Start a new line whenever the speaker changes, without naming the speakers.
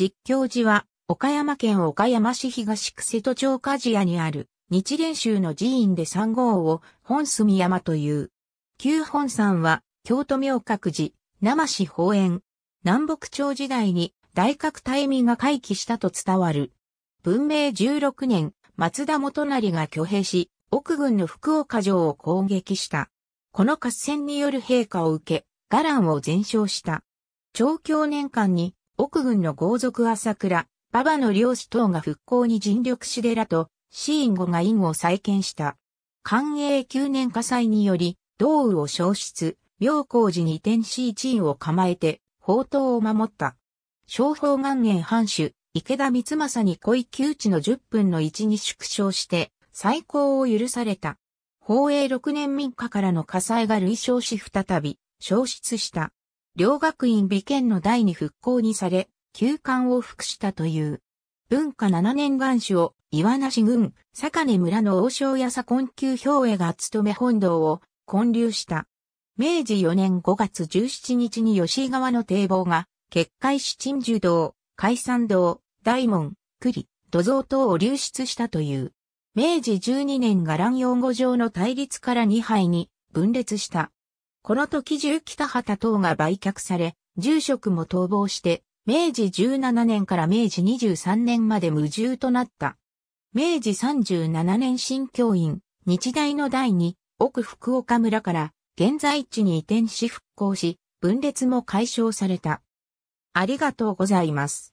実況寺は、岡山県岡山市東区瀬戸町鍛冶屋にある、日蓮宗の寺院で3号を本住山という。旧本山は、京都明覚寺、生市法園、南北朝時代に大覚大民が回帰したと伝わる。文明16年、松田元成が挙兵し、奥軍の福岡城を攻撃した。この合戦による陛下を受け、伽藍を全焼した。長教年間に奥軍の豪族朝倉、馬場の漁師等が復興に尽力しでらと、シーン後が院を再建した。寛永9年火災により、道雨を消失、妙高寺に移転し一院を構えて、宝刀を守った。商法元年藩主、池田光政に恋窮地の10分の1に縮小して、再興を許された。宝永6年民家からの火災が類焼し再び、消失した。両学院美研の代に復興にされ、休館を復したという。文化7年願首を岩梨郡、坂根村の王将や左根宮兵衛が務め本堂を建立した。明治4年5月17日に吉井川の堤防が、決壊し鎮守堂、海山堂、大門、栗、土蔵等を流出したという。明治12年が乱用語上の対立から2杯に分裂した。この時住北畑等が売却され、住職も逃亡して、明治17年から明治23年まで無住となった。明治37年新教員、日大の第二、奥福岡村から現在地に移転し復興し、分裂も解消された。ありがとうございます。